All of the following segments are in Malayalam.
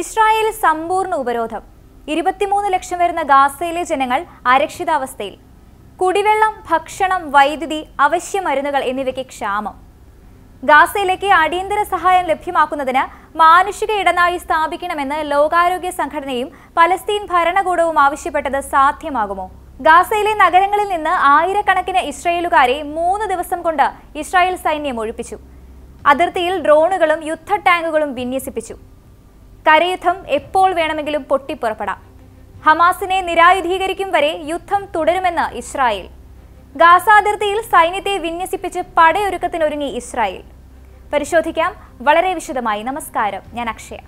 ഇസ്രായേൽ സമ്പൂർണ്ണ ഉപരോധം ഇരുപത്തിമൂന്ന് ലക്ഷം വരുന്ന ഗാസയിലെ ജനങ്ങൾ അരക്ഷിതാവസ്ഥയിൽ കുടിവെള്ളം ഭക്ഷണം വൈദ്യുതി അവശ്യ മരുന്നുകൾ എന്നിവയ്ക്ക് ക്ഷാമം ഗാസയിലേക്ക് അടിയന്തര സഹായം ലഭ്യമാക്കുന്നതിന് മാനുഷിക ഇടനാഴി സ്ഥാപിക്കണമെന്ന് ലോകാരോഗ്യ സംഘടനയും പലസ്തീൻ ഭരണകൂടവും ആവശ്യപ്പെട്ടത് സാധ്യമാകുമോ ഗാസയിലെ നഗരങ്ങളിൽ നിന്ന് ആയിരക്കണക്കിന് ഇസ്രയേലുകാരെ മൂന്ന് ദിവസം കൊണ്ട് ഇസ്രായേൽ സൈന്യം ഒഴിപ്പിച്ചു അതിർത്തിയിൽ ഡ്രോണുകളും യുദ്ധ ടാങ്കുകളും വിന്യസിപ്പിച്ചു കരയുദ്ധം എപ്പോൾ വേണമെങ്കിലും പൊട്ടിപ്പുറപ്പെടാം ഹമാസിനെ നിരായുധീകരിക്കും വരെ യുദ്ധം തുടരുമെന്ന് ഇസ്രായേൽ ഗാസ അതിർത്തിയിൽ സൈന്യത്തെ വിന്യസിപ്പിച്ച് പടയൊരുക്കത്തിനൊരുങ്ങി ഇസ്രായേൽ പരിശോധിക്കാം വളരെ വിശദമായി നമസ്കാരം ഞാൻ അക്ഷയ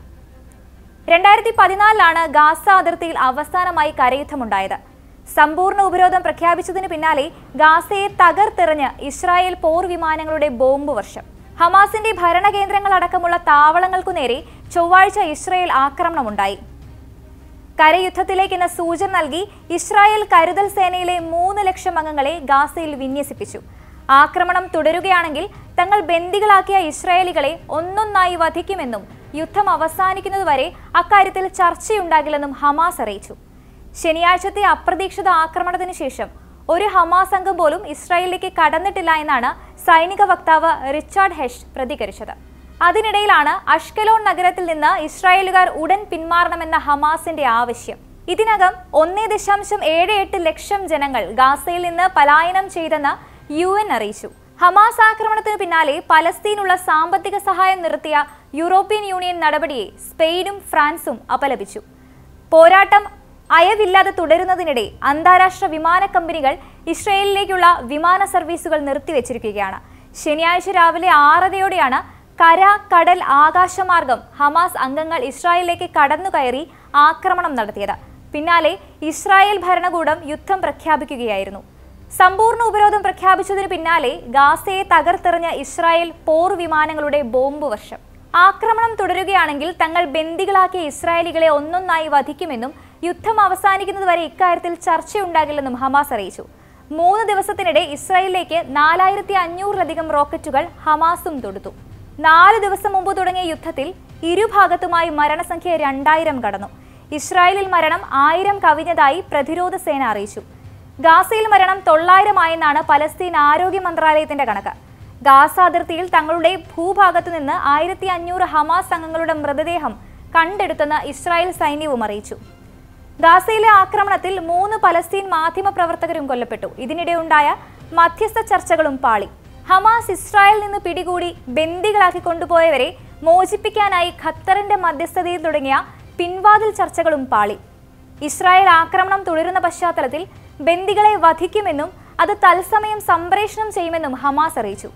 രണ്ടായിരത്തി പതിനാലിലാണ് ഗാസ അതിർത്തിയിൽ അവസാനമായി കരയുദ്ധമുണ്ടായത് സമ്പൂർണ്ണ ഉപരോധം പ്രഖ്യാപിച്ചതിന് പിന്നാലെ ഗാസയെ തകർത്തെറിഞ്ഞ് ഇസ്രായേൽ പോർ വിമാനങ്ങളുടെ ബോംബ് വർഷം ഹമാസിന്റെ ഭരണകേന്ദ്രങ്ങളടക്കമുള്ള താവളങ്ങൾക്കു നേരെ ചൊവ്വാഴ്ച ഇസ്രയേൽ ആക്രമണമുണ്ടായി കരയുദ്ധത്തിലേക്കെന്ന സൂചന നൽകി ഇസ്രായേൽ കരുതൽ സേനയിലെ മൂന്ന് ലക്ഷം അംഗങ്ങളെ ഗാസയിൽ വിന്യസിപ്പിച്ചു ആക്രമണം തുടരുകയാണെങ്കിൽ തങ്ങൾ ബന്ദികളാക്കിയ ഇസ്രായേലികളെ ഒന്നൊന്നായി വധിക്കുമെന്നും യുദ്ധം അവസാനിക്കുന്നതുവരെ അക്കാര്യത്തിൽ ചർച്ചയുണ്ടാകില്ലെന്നും ഹമാസ് അറിയിച്ചു ശനിയാഴ്ചത്തെ അപ്രതീക്ഷിത ആക്രമണത്തിന് ശേഷം ഒരു ഹമാസ് അംഗം പോലും ഇസ്രായേലിലേക്ക് കടന്നിട്ടില്ല എന്നാണ് സൈനിക വക്താവ് റിച്ചാർഡ് ഹെഷ് പ്രതികരിച്ചത് അതിനിടയിലാണ് അഷ്കലോൺ നഗരത്തിൽ നിന്ന് ഇസ്രായേലുകാർ ഉടൻ പിന്മാറണമെന്ന ഹമാസിന്റെ ആവശ്യം ഇതിനകം ഒന്നേ ദശാംശം ഏഴ് എട്ട് ലക്ഷം ജനങ്ങൾ ഗാസയിൽ നിന്ന് പലായനം ചെയ്തെന്ന് യു എൻ അറിയിച്ചു ഹമാസ് ആക്രമണത്തിന് പിന്നാലെ പലസ്തീനുള്ള സാമ്പത്തിക സഹായം നിർത്തിയ യൂറോപ്യൻ യൂണിയൻ നടപടിയെ സ്പെയിനും ഫ്രാൻസും അപലപിച്ചു പോരാട്ടം അയവില്ലാതെ തുടരുന്നതിനിടെ അന്താരാഷ്ട്ര വിമാന കമ്പനികൾ ഇസ്രയേലിലേക്കുള്ള വിമാന സർവീസുകൾ നിർത്തിവെച്ചിരിക്കുകയാണ് ശനിയാഴ്ച രാവിലെ ആറരയോടെയാണ് കര കടൽ ആകാശമാർഗം ഹമാസ് അംഗങ്ങൾ ഇസ്രായേലിലേക്ക് കടന്നുകയറി ആക്രമണം നടത്തിയത് പിന്നാലെ ഇസ്രായേൽ ഭരണകൂടം യുദ്ധം പ്രഖ്യാപിക്കുകയായിരുന്നു സമ്പൂർണ്ണ ഉപരോധം പ്രഖ്യാപിച്ചതിനു പിന്നാലെ ഗാസയെ തകർത്തെറിഞ്ഞ ഇസ്രായേൽ പോർ വിമാനങ്ങളുടെ ബോംബ് വർഷം ആക്രമണം തുടരുകയാണെങ്കിൽ തങ്ങൾ ബന്ദികളാക്കിയ ഇസ്രായേലികളെ ഒന്നൊന്നായി വധിക്കുമെന്നും യുദ്ധം അവസാനിക്കുന്നതുവരെ ഇക്കാര്യത്തിൽ ചർച്ചയുണ്ടാകില്ലെന്നും ഹമാസ് അറിയിച്ചു മൂന്ന് ദിവസത്തിനിടെ ഇസ്രായേലിലേക്ക് നാലായിരത്തി അഞ്ഞൂറിലധികം റോക്കറ്റുകൾ ഹമാസും തൊടുത്തു നാല് ദിവസം മുമ്പ് തുടങ്ങിയ യുദ്ധത്തിൽ ഇരുഭാഗത്തുമായി മരണസംഖ്യ രണ്ടായിരം കടന്നു ഇസ്രായേലിൽ മരണം ആയിരം കവിഞ്ഞതായി പ്രതിരോധ സേന അറിയിച്ചു ഗാസയിൽ മരണം ആയെന്നാണ് പലസ്തീൻ ആരോഗ്യ മന്ത്രാലയത്തിന്റെ കണക്ക് ഗാസ അതിർത്തിയിൽ തങ്ങളുടെ ഭൂഭാഗത്തു നിന്ന് ആയിരത്തി അഞ്ഞൂറ് ഹമാസ് അംഗങ്ങളുടെ മൃതദേഹം കണ്ടെടുത്തെന്ന് ഇസ്രായേൽ സൈന്യവും അറിയിച്ചു ഗാസയിലെ ആക്രമണത്തിൽ മൂന്ന് പലസ്തീൻ മാധ്യമ പ്രവർത്തകരും കൊല്ലപ്പെട്ടു ഉണ്ടായ മധ്യസ്ഥ ചർച്ചകളും പാളി ഹമാസ് ഇസ്രായേലിൽ നിന്ന് പിടികൂടി ബന്ദികളാക്കി കൊണ്ടുപോയവരെ മോചിപ്പിക്കാനായി ഖത്തറിന്റെ മധ്യസ്ഥതയിൽ തുടങ്ങിയ പിൻവാതിൽ ചർച്ചകളും പാളി ഇസ്രായേൽ ആക്രമണം തുടരുന്ന പശ്ചാത്തലത്തിൽ ബന്ദികളെ വധിക്കുമെന്നും അത് തത്സമയം സംപ്രേഷണം ചെയ്യുമെന്നും ഹമാസ് അറിയിച്ചു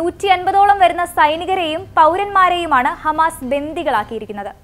നൂറ്റി അൻപതോളം വരുന്ന സൈനികരെയും പൗരന്മാരെയുമാണ് ഹമാസ് ബന്ദികളാക്കിയിരിക്കുന്നത്